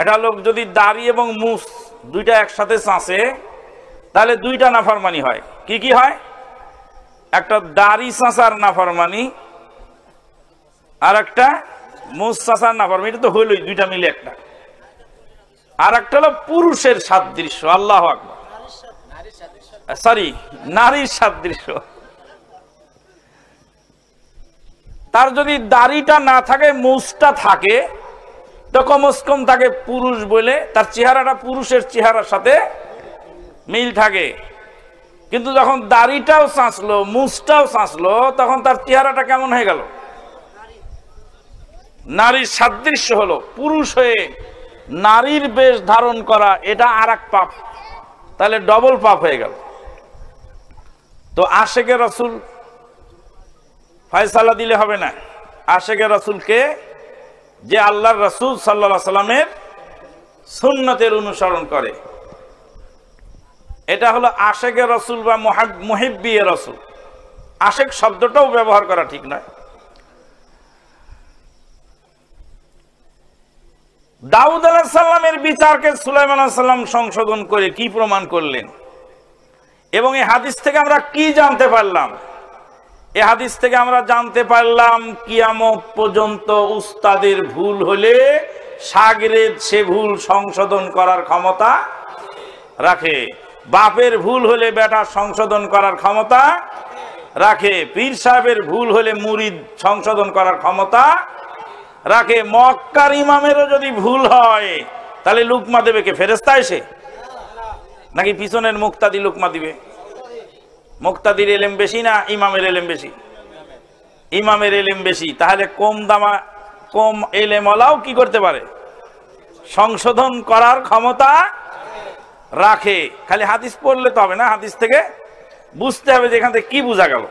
একটা লোক যদি দাড়ি এবং মুস দুইটা একসাথে চাঁচে তাহলে দুইটা নাফারমানি হয় কি কি হয় একটা দাড়ি চাঁচার নাফারমানি আর একটা মুস চাঁচার নাফারমানি এটা তো হইলই দুইটা মিলে একটা আর একটা হলো পুরুষের সাদৃশ্য আল্লাহ আকবর সরি নারীর সাদৃশ্য তার যদি দাড়িটা না থাকে মুসটা থাকে তো কমস্কম কম তাকে পুরুষ বলে তার চেহারাটা পুরুষের চেহারার সাথে মিল থাকে কিন্তু যখন দাড়িটাও চাঁচলো মুছটাও চাঁচলো তখন তার চেহারাটা কেমন হয়ে গেল নারীর সাদৃশ্য হলো পুরুষ হয়ে নারীর বেশ ধারণ করা এটা আর পাপ তাহলে ডবল পাপ হয়ে গেল তো আশেকের রসুল ফয়সালা দিলে হবে না আশেকের রসুলকে যে আল্লাহ রাসুল সাল্লা সাল্লামের সুন্নতের অনুসরণ করে এটা হলো আশেকের রসুল বা মুহিব্বি রসুল আশেক শব্দটাও ব্যবহার করা ঠিক নয় দাউদ আলাহ সাল্লামের বিচারকে সুলাইমান সাল্লাম সংশোধন করে কি প্রমাণ করলেন এবং এই হাদিস থেকে আমরা কি জানতে পারলাম এ হাদিস থেকে আমরা জানতে পারলাম কিয়ামত পর্যন্ত উস্তাদের ভুল হলে সাগরের সে ভুল সংশোধন করার ক্ষমতা রাখে বাপের ভুল হলে বেটা সংশোধন করার ক্ষমতা রাখে পীর সাহেবের ভুল হলে মুরিদ সংশোধন করার ক্ষমতা রাখে মক্কার ইমামেরও যদি ভুল হয় তাহলে লুকমা দেবে কে ফেরেস্তা এসে নাকি পিছনের মুক্তাদি লুকমা দিবে মোক্তাদির এলেম বেশি না ইমামের এলেম বেশি ইমামের এলেম বেশি তাহলে কম দামা কম এলেমলাও কি করতে পারে সংশোধন করার ক্ষমতা রাখে খালি হাদিস পড়লে তো হবে না হাদিস থেকে বুঝতে হবে যে এখান থেকে কি বোঝা গেল